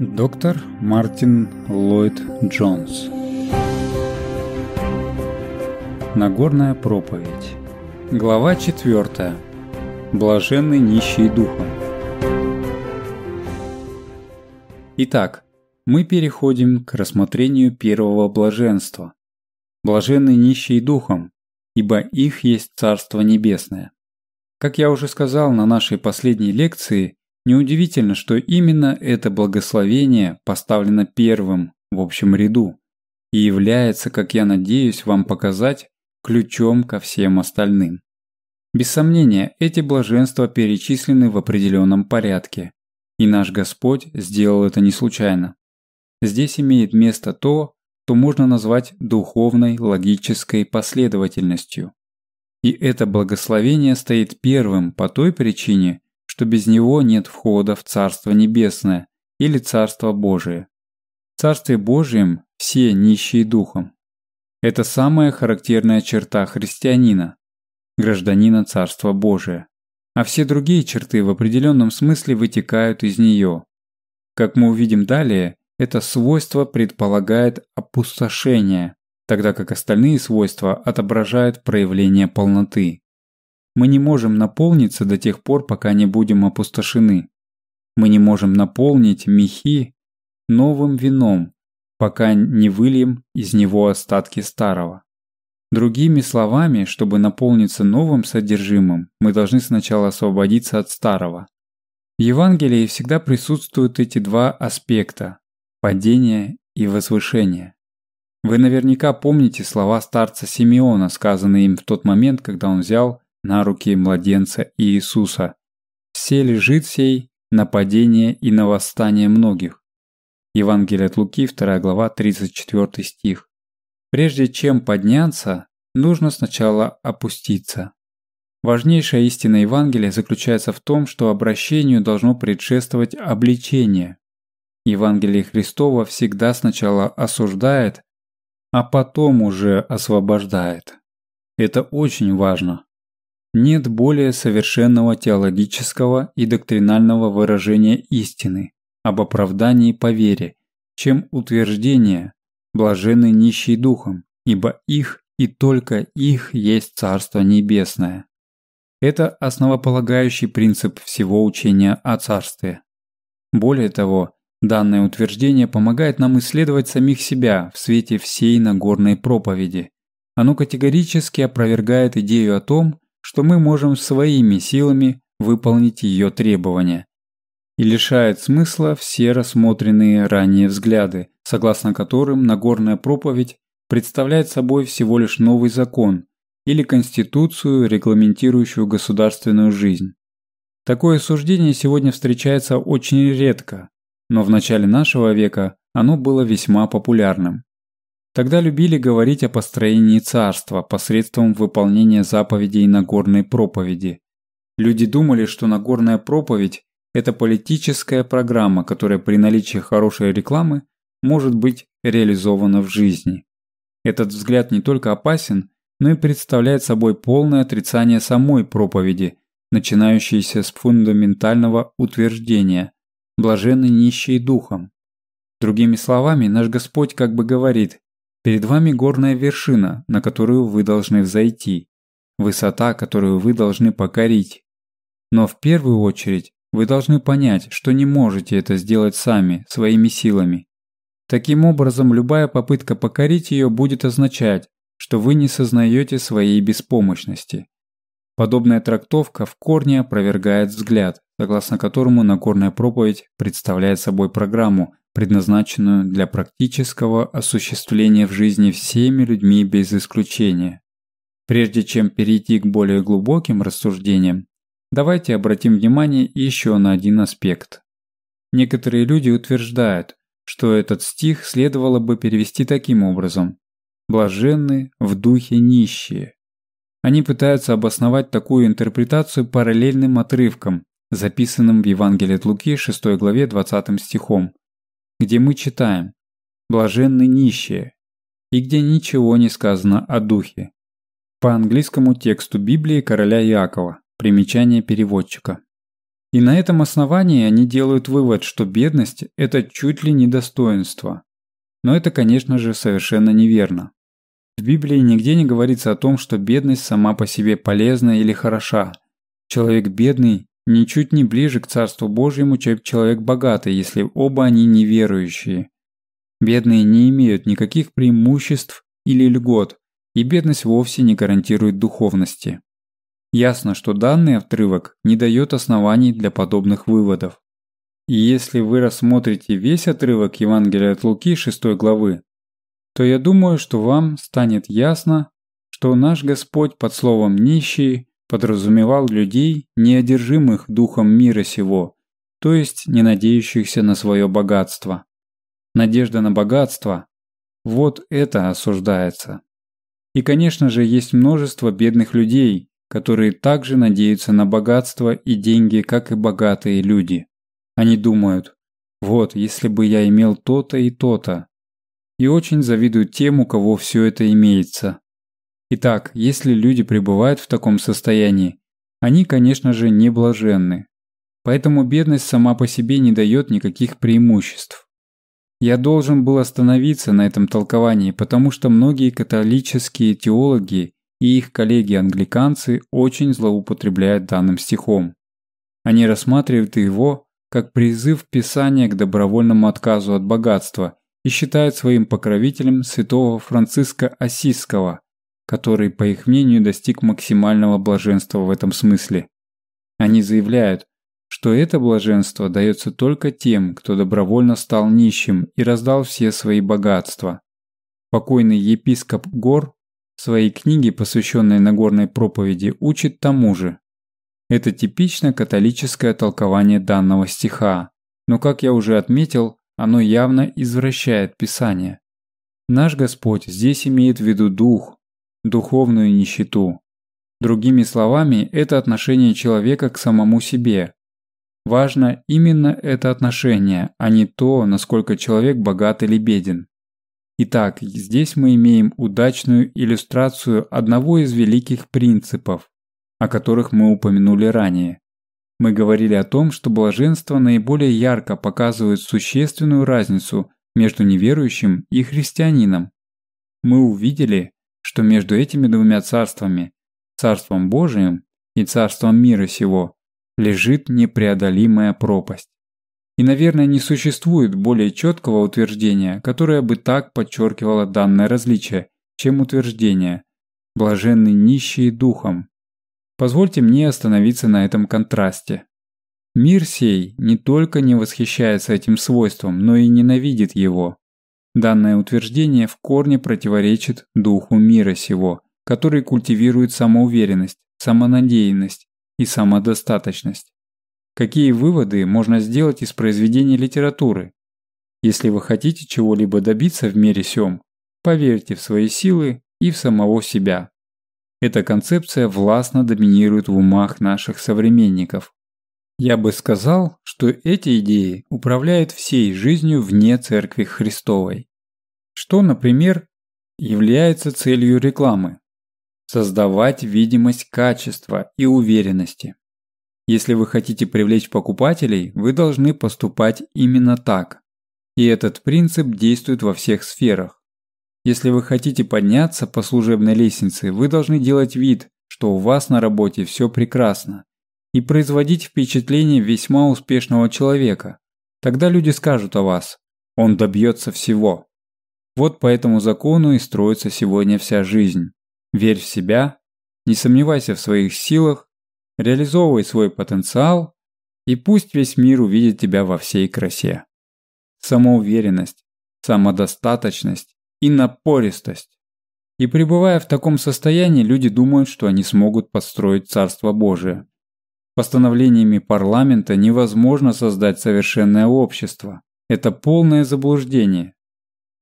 Доктор Мартин Ллойд Джонс Нагорная проповедь Глава 4 Блаженный нищий духом Итак, мы переходим к рассмотрению первого блаженства. Блаженны нищие духом, ибо их есть Царство Небесное. Как я уже сказал на нашей последней лекции, Неудивительно, что именно это благословение поставлено первым в общем ряду и является, как я надеюсь вам показать, ключом ко всем остальным. Без сомнения, эти блаженства перечислены в определенном порядке, и наш Господь сделал это не случайно. Здесь имеет место то, что можно назвать духовной логической последовательностью. И это благословение стоит первым по той причине, что без него нет входа в Царство Небесное или Царство Божие. В Царстве Божьем все нищие духом. Это самая характерная черта христианина, гражданина Царства Божия. А все другие черты в определенном смысле вытекают из нее. Как мы увидим далее, это свойство предполагает опустошение, тогда как остальные свойства отображают проявление полноты. Мы не можем наполниться до тех пор, пока не будем опустошены. Мы не можем наполнить мехи новым вином, пока не выльем из него остатки старого. Другими словами, чтобы наполниться новым содержимым, мы должны сначала освободиться от старого. В Евангелии всегда присутствуют эти два аспекта – падение и возвышение. Вы наверняка помните слова старца Симеона, сказанные им в тот момент, когда он взял на руки младенца Иисуса. Все лежит сей на падение и на восстание многих. Евангелие от Луки, 2 глава, 34 стих. Прежде чем подняться, нужно сначала опуститься. Важнейшая истина Евангелия заключается в том, что обращению должно предшествовать обличение. Евангелие Христова всегда сначала осуждает, а потом уже освобождает. Это очень важно. Нет более совершенного теологического и доктринального выражения истины об оправдании по вере, чем утверждение «блажены нищие духом, ибо их и только их есть Царство Небесное». Это основополагающий принцип всего учения о Царстве. Более того, данное утверждение помогает нам исследовать самих себя в свете всей Нагорной проповеди. Оно категорически опровергает идею о том, что мы можем своими силами выполнить ее требования. И лишает смысла все рассмотренные ранее взгляды, согласно которым Нагорная проповедь представляет собой всего лишь новый закон или конституцию, регламентирующую государственную жизнь. Такое суждение сегодня встречается очень редко, но в начале нашего века оно было весьма популярным. Тогда любили говорить о построении царства посредством выполнения заповедей Нагорной проповеди. Люди думали, что Нагорная проповедь – это политическая программа, которая при наличии хорошей рекламы может быть реализована в жизни. Этот взгляд не только опасен, но и представляет собой полное отрицание самой проповеди, начинающейся с фундаментального утверждения «блаженны нищие духом». Другими словами, наш Господь как бы говорит Перед вами горная вершина, на которую вы должны взойти. Высота, которую вы должны покорить. Но в первую очередь вы должны понять, что не можете это сделать сами, своими силами. Таким образом, любая попытка покорить ее будет означать, что вы не сознаете своей беспомощности. Подобная трактовка в корне опровергает взгляд, согласно которому Нагорная проповедь представляет собой программу, предназначенную для практического осуществления в жизни всеми людьми без исключения. Прежде чем перейти к более глубоким рассуждениям, давайте обратим внимание еще на один аспект. Некоторые люди утверждают, что этот стих следовало бы перевести таким образом «блаженны в духе нищие». Они пытаются обосновать такую интерпретацию параллельным отрывком, записанным в Евангелии от Луки 6 главе 20 стихом – где мы читаем «блаженны нищие» и где ничего не сказано о духе. По английскому тексту Библии короля Иакова, примечание переводчика. И на этом основании они делают вывод, что бедность – это чуть ли не достоинство. Но это, конечно же, совершенно неверно. В Библии нигде не говорится о том, что бедность сама по себе полезна или хороша. Человек бедный Ничуть не ближе к Царству Божьему, чем человек богатый, если оба они неверующие. Бедные не имеют никаких преимуществ или льгот, и бедность вовсе не гарантирует духовности. Ясно, что данный отрывок не дает оснований для подобных выводов. И если вы рассмотрите весь отрывок Евангелия от Луки 6 главы, то я думаю, что вам станет ясно, что наш Господь под словом «нищие» подразумевал людей, неодержимых духом мира сего, то есть не надеющихся на свое богатство. Надежда на богатство – вот это осуждается. И, конечно же, есть множество бедных людей, которые также надеются на богатство и деньги, как и богатые люди. Они думают, вот, если бы я имел то-то и то-то. И очень завидуют тем, у кого все это имеется. Итак, если люди пребывают в таком состоянии, они, конечно же, не блаженны. Поэтому бедность сама по себе не дает никаких преимуществ. Я должен был остановиться на этом толковании, потому что многие католические теологи и их коллеги-англиканцы очень злоупотребляют данным стихом. Они рассматривают его как призыв Писания к добровольному отказу от богатства и считают своим покровителем святого Франциска Осиского, который, по их мнению, достиг максимального блаженства в этом смысле. Они заявляют, что это блаженство дается только тем, кто добровольно стал нищим и раздал все свои богатства. Покойный епископ Гор в своей книге, посвященной Нагорной проповеди, учит тому же. Это типично католическое толкование данного стиха, но, как я уже отметил, оно явно извращает Писание. Наш Господь здесь имеет в виду дух, духовную нищету. Другими словами, это отношение человека к самому себе. Важно именно это отношение, а не то, насколько человек богат или беден. Итак, здесь мы имеем удачную иллюстрацию одного из великих принципов, о которых мы упомянули ранее. Мы говорили о том, что блаженство наиболее ярко показывает существенную разницу между неверующим и христианином. Мы увидели, что между этими двумя царствами, царством Божиим и царством мира сего, лежит непреодолимая пропасть. И, наверное, не существует более четкого утверждения, которое бы так подчеркивало данное различие, чем утверждение «блаженны нищие духом». Позвольте мне остановиться на этом контрасте. Мир сей не только не восхищается этим свойством, но и ненавидит его. Данное утверждение в корне противоречит духу мира сего, который культивирует самоуверенность, самонадеянность и самодостаточность. Какие выводы можно сделать из произведений литературы? Если вы хотите чего-либо добиться в мире сём, поверьте в свои силы и в самого себя. Эта концепция властно доминирует в умах наших современников, я бы сказал, что эти идеи управляют всей жизнью вне Церкви Христовой. Что, например, является целью рекламы? Создавать видимость качества и уверенности. Если вы хотите привлечь покупателей, вы должны поступать именно так. И этот принцип действует во всех сферах. Если вы хотите подняться по служебной лестнице, вы должны делать вид, что у вас на работе все прекрасно, и производить впечатление весьма успешного человека. Тогда люди скажут о вас «он добьется всего». Вот по этому закону и строится сегодня вся жизнь. Верь в себя, не сомневайся в своих силах, реализовывай свой потенциал, и пусть весь мир увидит тебя во всей красе. Самоуверенность, самодостаточность и напористость. И пребывая в таком состоянии, люди думают, что они смогут построить Царство Божие. Постановлениями парламента невозможно создать совершенное общество. Это полное заблуждение.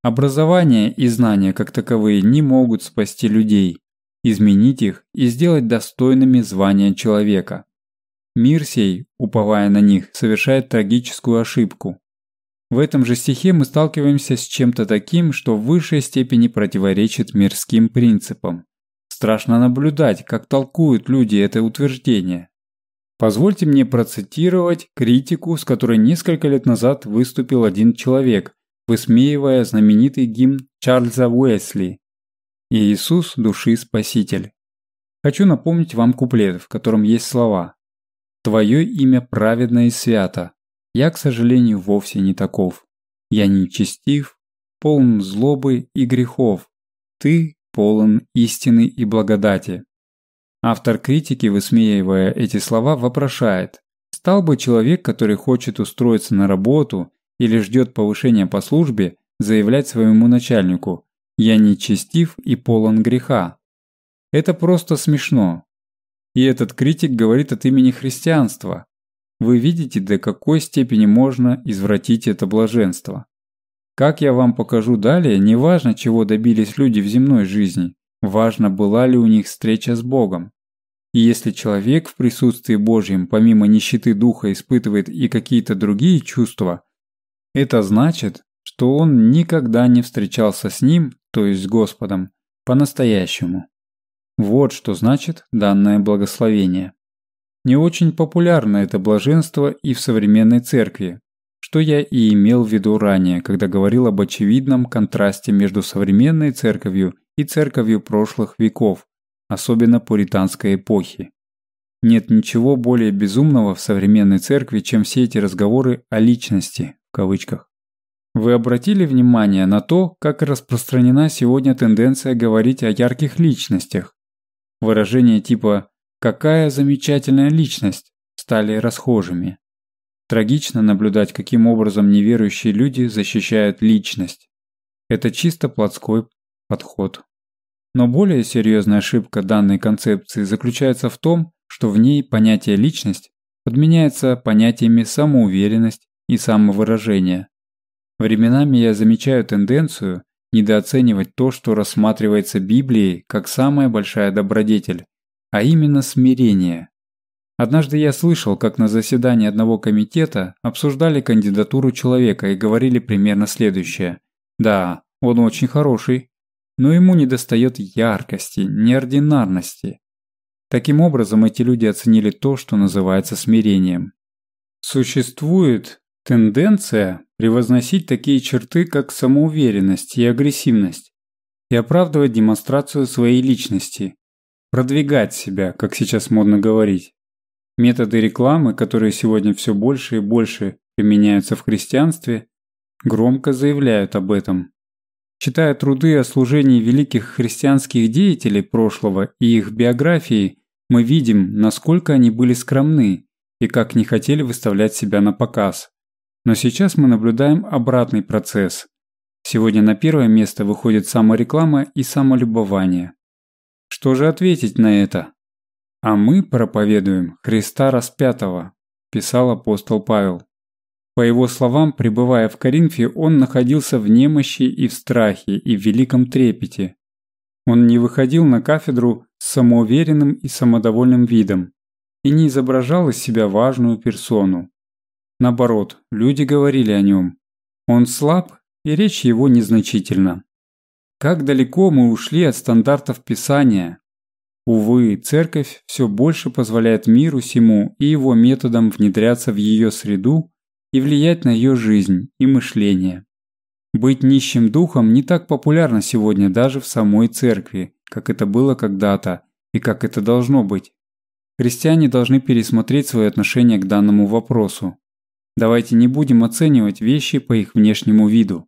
Образование и знания как таковые не могут спасти людей, изменить их и сделать достойными звания человека. Мир сей, уповая на них, совершает трагическую ошибку. В этом же стихе мы сталкиваемся с чем-то таким, что в высшей степени противоречит мирским принципам. Страшно наблюдать, как толкуют люди это утверждение. Позвольте мне процитировать критику, с которой несколько лет назад выступил один человек, высмеивая знаменитый гимн Чарльза Уэсли «Иисус – души спаситель». Хочу напомнить вам куплет, в котором есть слова «Твое имя праведно и свято. Я, к сожалению, вовсе не таков. Я нечестив, полон злобы и грехов. Ты полон истины и благодати». Автор критики, высмеивая эти слова, вопрошает, стал бы человек, который хочет устроиться на работу или ждет повышения по службе, заявлять своему начальнику «я нечестив и полон греха». Это просто смешно. И этот критик говорит от имени христианства. Вы видите, до какой степени можно извратить это блаженство. Как я вам покажу далее, неважно, чего добились люди в земной жизни, Важно, была ли у них встреча с Богом. И если человек в присутствии Божьем помимо нищеты духа испытывает и какие-то другие чувства, это значит, что он никогда не встречался с ним, то есть с Господом, по-настоящему. Вот что значит данное благословение. Не очень популярно это блаженство и в современной церкви, что я и имел в виду ранее, когда говорил об очевидном контрасте между современной церковью и церковью прошлых веков, особенно пуританской эпохи. Нет ничего более безумного в современной церкви, чем все эти разговоры о личности, в кавычках. Вы обратили внимание на то, как распространена сегодня тенденция говорить о ярких личностях? Выражения типа «какая замечательная личность» стали расхожими. Трагично наблюдать, каким образом неверующие люди защищают личность. Это чисто плотской подход. Но более серьезная ошибка данной концепции заключается в том, что в ней понятие «личность» подменяется понятиями самоуверенность и самовыражение. Временами я замечаю тенденцию недооценивать то, что рассматривается Библией как самая большая добродетель, а именно смирение. Однажды я слышал, как на заседании одного комитета обсуждали кандидатуру человека и говорили примерно следующее. Да, он очень хороший, но ему недостает яркости, неординарности. Таким образом, эти люди оценили то, что называется смирением. Существует тенденция превозносить такие черты, как самоуверенность и агрессивность, и оправдывать демонстрацию своей личности, продвигать себя, как сейчас модно говорить. Методы рекламы, которые сегодня все больше и больше применяются в христианстве, громко заявляют об этом. Читая труды о служении великих христианских деятелей прошлого и их биографии, мы видим, насколько они были скромны и как не хотели выставлять себя на показ. Но сейчас мы наблюдаем обратный процесс. Сегодня на первое место выходит самореклама и самолюбование. Что же ответить на это? А мы проповедуем Христа распятого, писал апостол Павел. По его словам, пребывая в Коринфе, он находился в немощи и в страхе, и в великом трепете. Он не выходил на кафедру с самоуверенным и самодовольным видом и не изображал из себя важную персону. Наоборот, люди говорили о нем. Он слаб, и речь его незначительна. Как далеко мы ушли от стандартов Писания? Увы, церковь все больше позволяет миру сему и его методам внедряться в ее среду и влиять на ее жизнь и мышление. Быть нищим духом не так популярно сегодня даже в самой церкви, как это было когда-то и как это должно быть. Христиане должны пересмотреть свое отношение к данному вопросу. Давайте не будем оценивать вещи по их внешнему виду.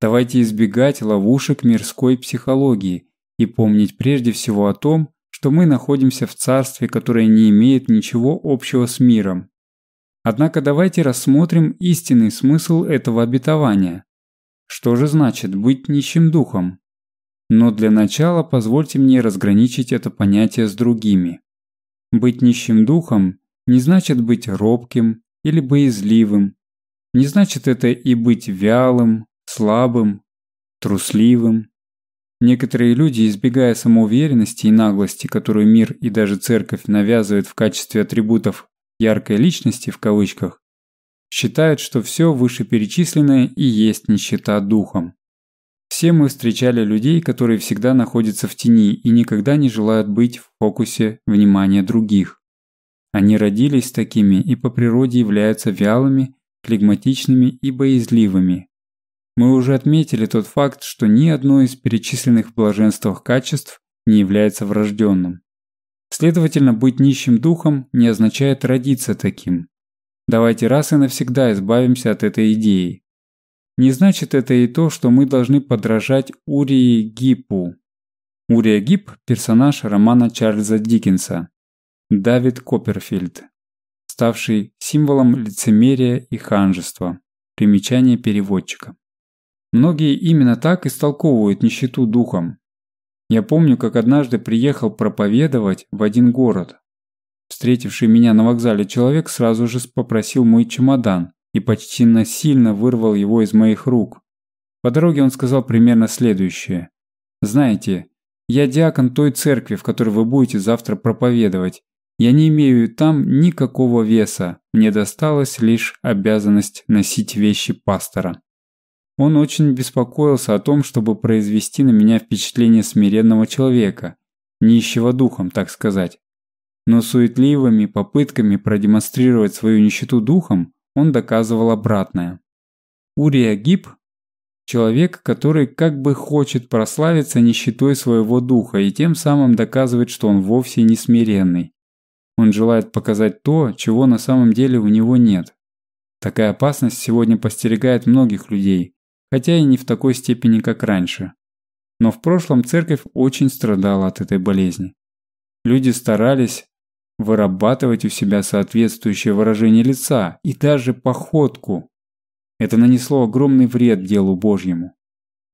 Давайте избегать ловушек мирской психологии и помнить прежде всего о том, что мы находимся в царстве, которое не имеет ничего общего с миром. Однако давайте рассмотрим истинный смысл этого обетования. Что же значит быть нищим духом? Но для начала позвольте мне разграничить это понятие с другими. Быть нищим духом не значит быть робким или боязливым. Не значит это и быть вялым, слабым, трусливым. Некоторые люди, избегая самоуверенности и наглости, которую мир и даже церковь навязывают в качестве атрибутов «яркой личности» в кавычках, считают, что все вышеперечисленное и есть нищета духом. Все мы встречали людей, которые всегда находятся в тени и никогда не желают быть в фокусе внимания других. Они родились такими и по природе являются вялыми, флегматичными и боязливыми. Мы уже отметили тот факт, что ни одно из перечисленных в блаженствах качеств не является врожденным. Следовательно, быть нищим духом не означает родиться таким. Давайте раз и навсегда избавимся от этой идеи. Не значит это и то, что мы должны подражать Урии Гиппу. Урия Гипп – персонаж романа Чарльза Диккенса Давид Копперфильд, ставший символом лицемерия и ханжества. Примечание переводчика. Многие именно так истолковывают нищету духом. Я помню, как однажды приехал проповедовать в один город. Встретивший меня на вокзале человек сразу же попросил мой чемодан и почти насильно вырвал его из моих рук. По дороге он сказал примерно следующее. «Знаете, я диакон той церкви, в которой вы будете завтра проповедовать. Я не имею там никакого веса, мне досталась лишь обязанность носить вещи пастора». Он очень беспокоился о том, чтобы произвести на меня впечатление смиренного человека, нищего духом, так сказать. Но суетливыми попытками продемонстрировать свою нищету духом он доказывал обратное. Урия Гиб – человек, который как бы хочет прославиться нищетой своего духа и тем самым доказывает, что он вовсе не смиренный. Он желает показать то, чего на самом деле у него нет. Такая опасность сегодня постерегает многих людей, хотя и не в такой степени, как раньше. Но в прошлом церковь очень страдала от этой болезни. Люди старались вырабатывать у себя соответствующее выражение лица и даже походку. Это нанесло огромный вред делу Божьему.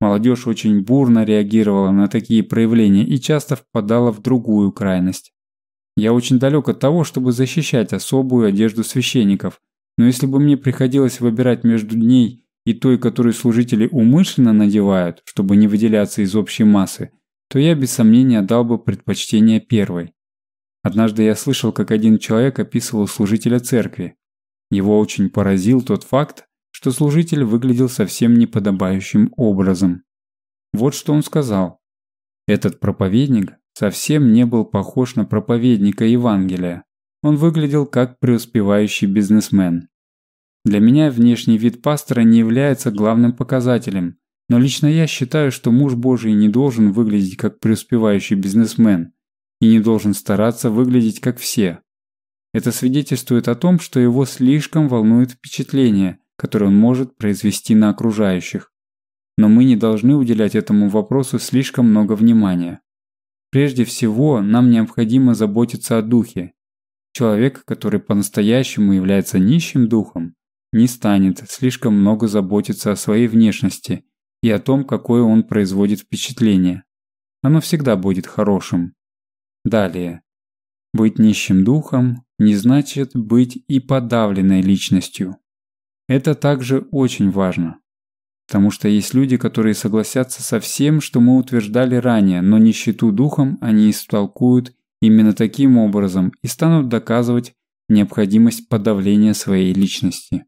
Молодежь очень бурно реагировала на такие проявления и часто впадала в другую крайность. Я очень далек от того, чтобы защищать особую одежду священников, но если бы мне приходилось выбирать между ней и той, которую служители умышленно надевают, чтобы не выделяться из общей массы, то я без сомнения дал бы предпочтение первой. Однажды я слышал, как один человек описывал служителя церкви. Его очень поразил тот факт, что служитель выглядел совсем неподобающим образом. Вот что он сказал. Этот проповедник совсем не был похож на проповедника Евангелия. Он выглядел как преуспевающий бизнесмен. Для меня внешний вид пастора не является главным показателем, но лично я считаю, что муж Божий не должен выглядеть как преуспевающий бизнесмен и не должен стараться выглядеть как все. Это свидетельствует о том, что его слишком волнует впечатление, которое он может произвести на окружающих. Но мы не должны уделять этому вопросу слишком много внимания. Прежде всего, нам необходимо заботиться о духе. Человек, который по-настоящему является нищим духом, не станет слишком много заботиться о своей внешности и о том, какое он производит впечатление. Оно всегда будет хорошим. Далее. Быть нищим духом не значит быть и подавленной личностью. Это также очень важно. Потому что есть люди, которые согласятся со всем, что мы утверждали ранее, но нищету духом они истолкуют именно таким образом и станут доказывать необходимость подавления своей личности.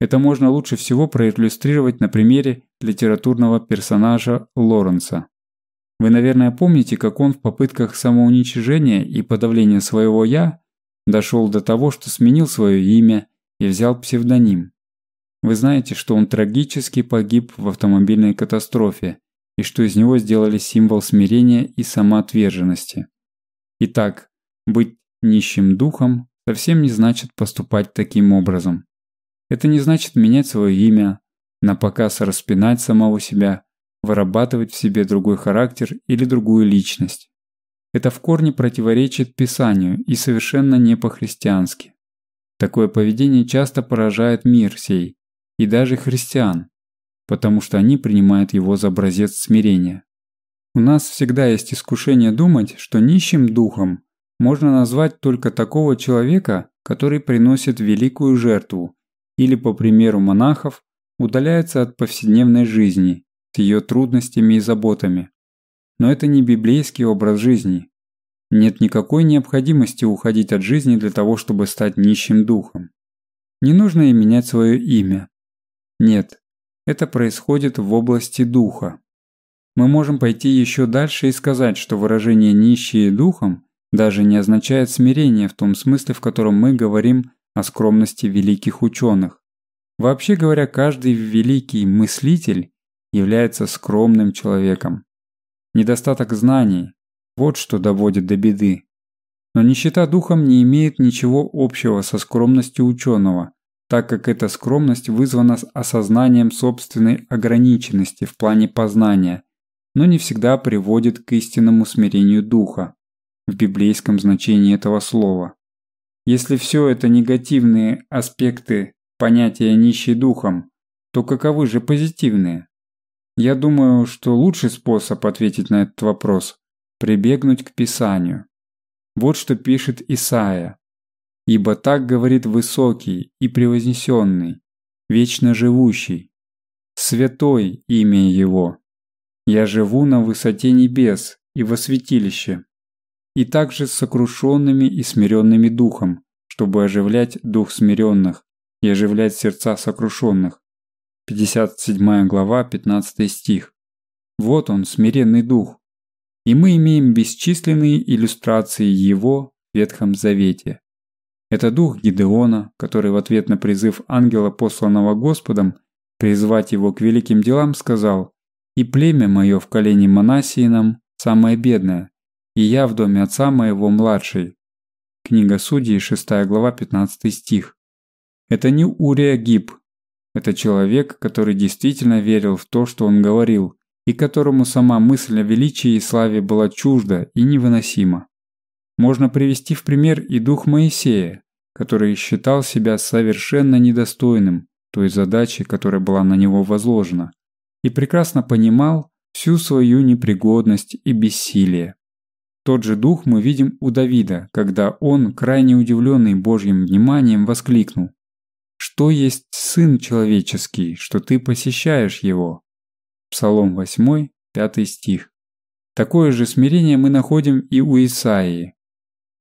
Это можно лучше всего проиллюстрировать на примере литературного персонажа Лоренса. Вы, наверное, помните, как он в попытках самоуничижения и подавления своего «я» дошел до того, что сменил свое имя и взял псевдоним. Вы знаете, что он трагически погиб в автомобильной катастрофе и что из него сделали символ смирения и самоотверженности. Итак, быть нищим духом совсем не значит поступать таким образом. Это не значит менять свое имя, на показ распинать самого себя, вырабатывать в себе другой характер или другую личность. Это в корне противоречит Писанию и совершенно не по-христиански. Такое поведение часто поражает мир сей, и даже христиан, потому что они принимают его за образец смирения. У нас всегда есть искушение думать, что нищим духом можно назвать только такого человека, который приносит великую жертву или, по примеру монахов, удаляется от повседневной жизни с ее трудностями и заботами. Но это не библейский образ жизни. Нет никакой необходимости уходить от жизни для того, чтобы стать нищим духом. Не нужно и менять свое имя. Нет, это происходит в области духа. Мы можем пойти еще дальше и сказать, что выражение «нищие духом» даже не означает смирение в том смысле, в котором мы говорим о скромности великих ученых. Вообще говоря, каждый великий мыслитель является скромным человеком. Недостаток знаний – вот что доводит до беды. Но нищета духом не имеет ничего общего со скромностью ученого, так как эта скромность вызвана осознанием собственной ограниченности в плане познания, но не всегда приводит к истинному смирению духа в библейском значении этого слова. Если все это негативные аспекты понятия «нищий духом», то каковы же позитивные? Я думаю, что лучший способ ответить на этот вопрос – прибегнуть к Писанию. Вот что пишет Исаия. «Ибо так говорит высокий и превознесенный, вечно живущий, святой имя его. Я живу на высоте небес и во святилище, и также сокрушенными и смиренными духом, чтобы оживлять дух смиренных и оживлять сердца сокрушенных. 57 глава, 15 стих. Вот он, смиренный дух. И мы имеем бесчисленные иллюстрации его в Ветхом Завете. Это дух Гидеона, который в ответ на призыв ангела, посланного Господом, призвать его к великим делам, сказал «И племя мое в колене Манасиином самое бедное, и я в доме отца моего младший». Книга Судей, 6 глава, 15 стих. Это не Урия Гиб. Это человек, который действительно верил в то, что он говорил, и которому сама мысль о величии и славе была чужда и невыносима. Можно привести в пример и дух Моисея, который считал себя совершенно недостойным той задачи, которая была на него возложена, и прекрасно понимал всю свою непригодность и бессилие. Тот же дух мы видим у Давида, когда он, крайне удивленный Божьим вниманием, воскликнул. «Что есть Сын Человеческий, что ты посещаешь Его?» Псалом 8, 5 стих. Такое же смирение мы находим и у Исаии.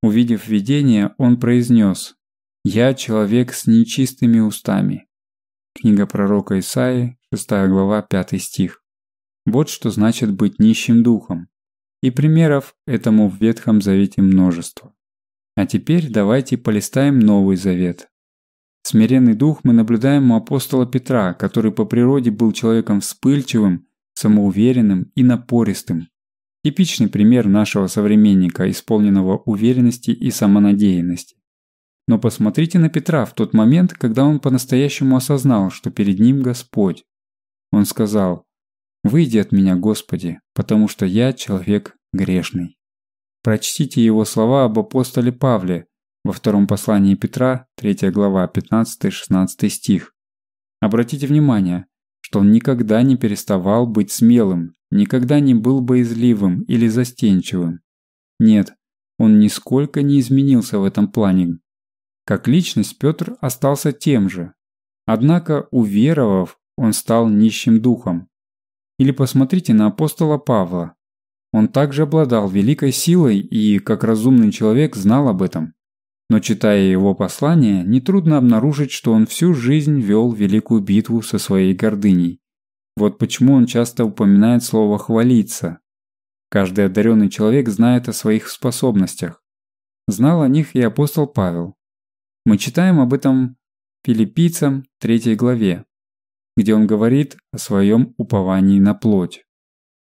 Увидев видение, он произнес «Я человек с нечистыми устами». Книга пророка Исаии, 6 глава, 5 стих. Вот что значит быть нищим духом. И примеров этому в Ветхом Завете множество. А теперь давайте полистаем Новый Завет. Смиренный дух мы наблюдаем у апостола Петра, который по природе был человеком вспыльчивым, самоуверенным и напористым. Типичный пример нашего современника, исполненного уверенности и самонадеянности. Но посмотрите на Петра в тот момент, когда он по-настоящему осознал, что перед ним Господь. Он сказал, Выйди от меня, Господи, потому что я человек грешный. Прочтите его слова об апостоле Павле во втором послании Петра, 3 глава, 15-16 стих. Обратите внимание, что он никогда не переставал быть смелым, никогда не был боязливым или застенчивым. Нет, он нисколько не изменился в этом плане. Как личность Петр остался тем же. Однако, уверовав, он стал нищим духом, или посмотрите на апостола Павла. Он также обладал великой силой и, как разумный человек, знал об этом. Но читая его послание, нетрудно обнаружить, что он всю жизнь вел великую битву со своей гордыней. Вот почему он часто упоминает слово «хвалиться». Каждый одаренный человек знает о своих способностях. Знал о них и апостол Павел. Мы читаем об этом филиппийцам 3 главе где он говорит о своем уповании на плоть.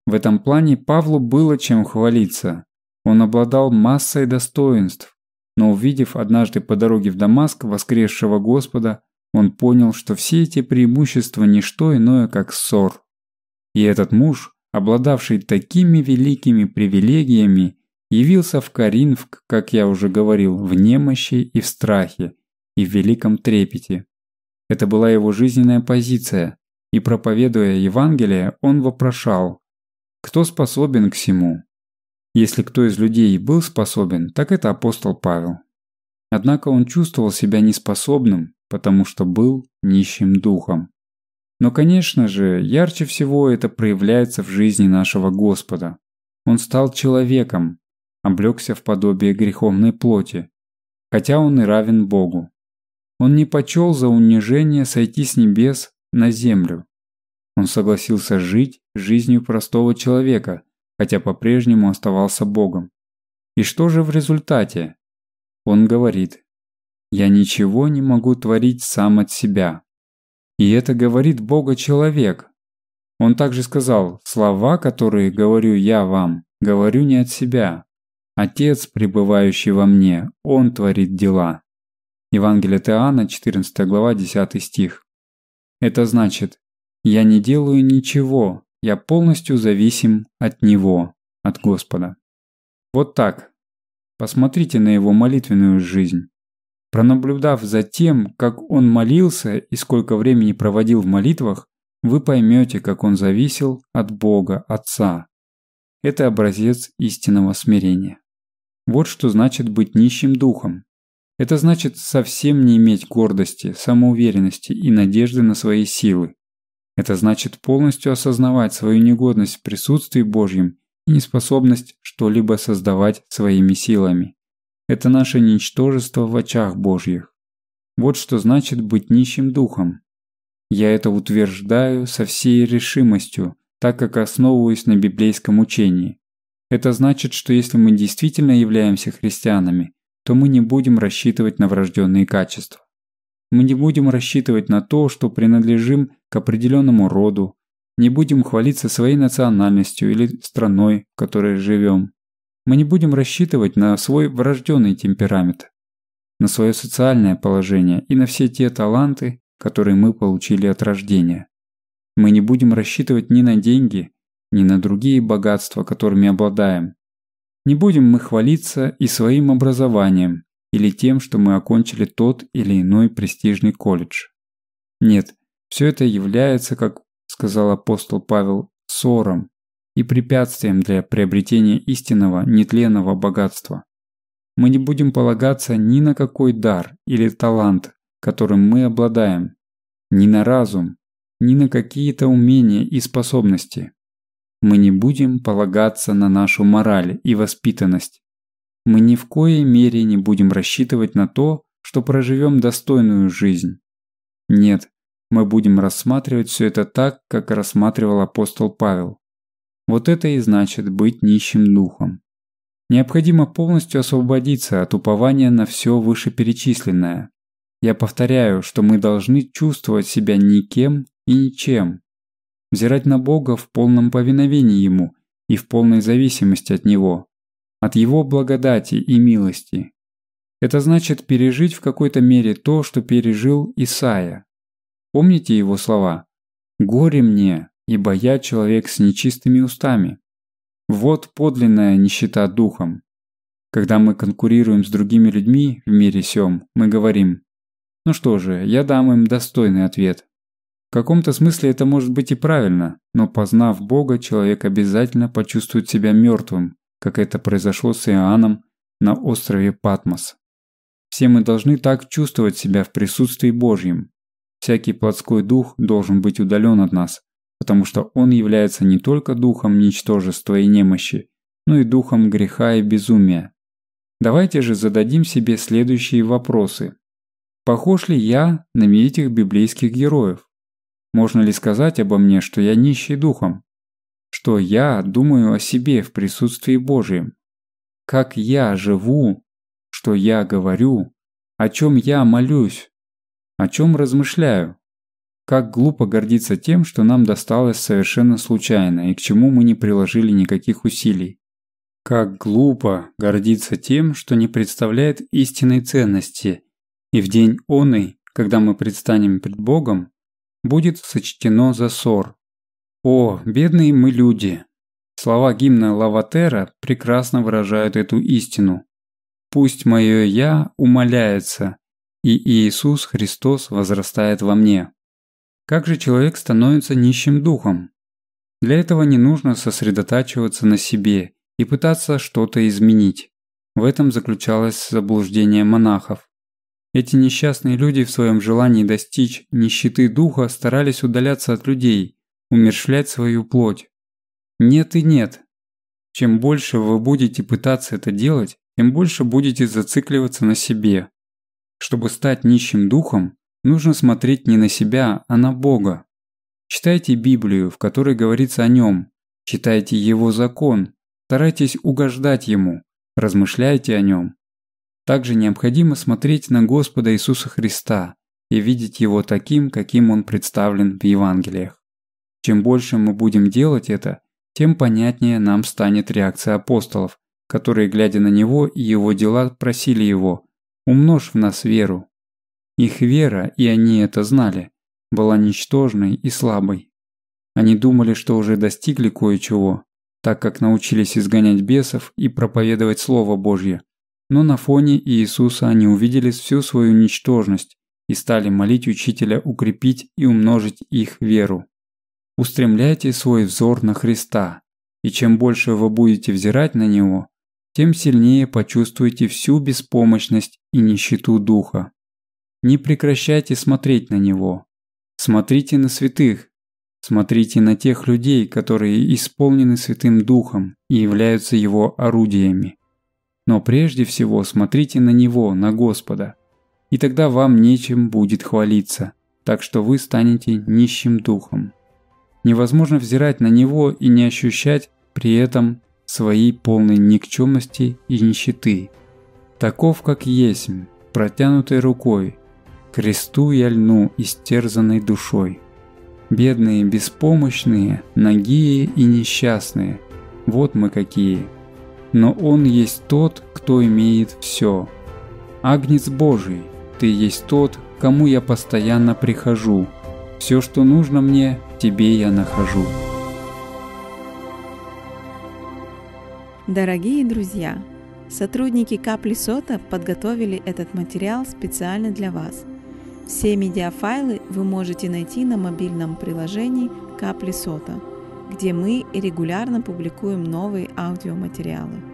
В этом плане Павлу было чем хвалиться. Он обладал массой достоинств, но увидев однажды по дороге в Дамаск воскресшего Господа, он понял, что все эти преимущества – ничто иное, как ссор. И этот муж, обладавший такими великими привилегиями, явился в Каринф как я уже говорил, в немощи и в страхе, и в великом трепете. Это была его жизненная позиция, и проповедуя Евангелие, он вопрошал, кто способен к всему. Если кто из людей был способен, так это апостол Павел. Однако он чувствовал себя неспособным, потому что был нищим духом. Но, конечно же, ярче всего это проявляется в жизни нашего Господа. Он стал человеком, облегся в подобие греховной плоти, хотя он и равен Богу. Он не почел за унижение сойти с небес на землю. Он согласился жить жизнью простого человека, хотя по-прежнему оставался Богом. И что же в результате? Он говорит, «Я ничего не могу творить сам от себя». И это говорит Бога человек. Он также сказал, «Слова, которые говорю я вам, говорю не от себя. Отец, пребывающий во мне, он творит дела». Евангелие Теана, 14 глава, 10 стих. Это значит, я не делаю ничего, я полностью зависим от Него, от Господа. Вот так. Посмотрите на его молитвенную жизнь. Пронаблюдав за тем, как он молился и сколько времени проводил в молитвах, вы поймете, как он зависел от Бога, Отца. Это образец истинного смирения. Вот что значит быть нищим духом, это значит совсем не иметь гордости, самоуверенности и надежды на свои силы. Это значит полностью осознавать свою негодность в присутствии Божьем и неспособность что-либо создавать своими силами. Это наше ничтожество в очах Божьих. Вот что значит быть нищим духом. Я это утверждаю со всей решимостью, так как основываюсь на библейском учении. Это значит, что если мы действительно являемся христианами, то мы не будем рассчитывать на врожденные качества. Мы не будем рассчитывать на то, что принадлежим к определенному роду, не будем хвалиться своей национальностью или страной, в которой живем. Мы не будем рассчитывать на свой врожденный темперамент, на свое социальное положение и на все те таланты, которые мы получили от рождения. Мы не будем рассчитывать ни на деньги, ни на другие богатства, которыми обладаем, не будем мы хвалиться и своим образованием, или тем, что мы окончили тот или иной престижный колледж. Нет, все это является, как сказал апостол Павел, ссором и препятствием для приобретения истинного, нетленного богатства. Мы не будем полагаться ни на какой дар или талант, которым мы обладаем, ни на разум, ни на какие-то умения и способности. Мы не будем полагаться на нашу мораль и воспитанность. Мы ни в коей мере не будем рассчитывать на то, что проживем достойную жизнь. Нет, мы будем рассматривать все это так, как рассматривал апостол Павел. Вот это и значит быть нищим духом. Необходимо полностью освободиться от упования на все вышеперечисленное. Я повторяю, что мы должны чувствовать себя никем и ничем, взирать на Бога в полном повиновении Ему и в полной зависимости от Него, от Его благодати и милости. Это значит пережить в какой-то мере то, что пережил Исаия. Помните его слова? «Горе мне, ибо я человек с нечистыми устами». Вот подлинная нищета духом. Когда мы конкурируем с другими людьми в мире сём, мы говорим, ну что же, я дам им достойный ответ. В каком-то смысле это может быть и правильно, но познав Бога, человек обязательно почувствует себя мертвым, как это произошло с Иоанном на острове Патмос. Все мы должны так чувствовать себя в присутствии Божьем. Всякий плотской дух должен быть удален от нас, потому что он является не только духом ничтожества и немощи, но и духом греха и безумия. Давайте же зададим себе следующие вопросы. Похож ли я на этих библейских героев? Можно ли сказать обо мне, что я нищий духом? Что я думаю о себе в присутствии Божьем? Как я живу? Что я говорю? О чем я молюсь? О чем размышляю? Как глупо гордиться тем, что нам досталось совершенно случайно и к чему мы не приложили никаких усилий. Как глупо гордиться тем, что не представляет истинной ценности, и в день оной, когда мы предстанем пред Богом, будет сочтено за ссор. О, бедные мы люди! Слова гимна Лаватера прекрасно выражают эту истину. «Пусть мое «я» умоляется, и Иисус Христос возрастает во мне». Как же человек становится нищим духом? Для этого не нужно сосредотачиваться на себе и пытаться что-то изменить. В этом заключалось заблуждение монахов. Эти несчастные люди в своем желании достичь нищеты духа старались удаляться от людей, умершлять свою плоть. Нет и нет. Чем больше вы будете пытаться это делать, тем больше будете зацикливаться на себе. Чтобы стать нищим духом, нужно смотреть не на себя, а на Бога. Читайте Библию, в которой говорится о нем, читайте его закон, старайтесь угождать ему, размышляйте о нем. Также необходимо смотреть на Господа Иисуса Христа и видеть Его таким, каким Он представлен в Евангелиях. Чем больше мы будем делать это, тем понятнее нам станет реакция апостолов, которые, глядя на Него и Его дела, просили Его «умножь в нас веру». Их вера, и они это знали, была ничтожной и слабой. Они думали, что уже достигли кое-чего, так как научились изгонять бесов и проповедовать Слово Божье – но на фоне Иисуса они увидели всю свою ничтожность и стали молить Учителя укрепить и умножить их веру. Устремляйте свой взор на Христа, и чем больше вы будете взирать на Него, тем сильнее почувствуете всю беспомощность и нищету духа. Не прекращайте смотреть на Него. Смотрите на святых, смотрите на тех людей, которые исполнены Святым Духом и являются Его орудиями. Но прежде всего смотрите на Него, на Господа. И тогда вам нечем будет хвалиться, так что вы станете нищим духом. Невозможно взирать на Него и не ощущать при этом своей полной никчемности и нищеты. Таков, как есть, протянутой рукой, кресту я льну истерзанной душой. Бедные, беспомощные, нагие и несчастные – вот мы какие – но Он есть тот, кто имеет все. Агнец Божий, Ты есть тот, кому я постоянно прихожу. Все, что нужно мне, Тебе я нахожу. Дорогие друзья, сотрудники Капли Сота подготовили этот материал специально для вас. Все медиафайлы вы можете найти на мобильном приложении Капли Сота – где мы регулярно публикуем новые аудиоматериалы.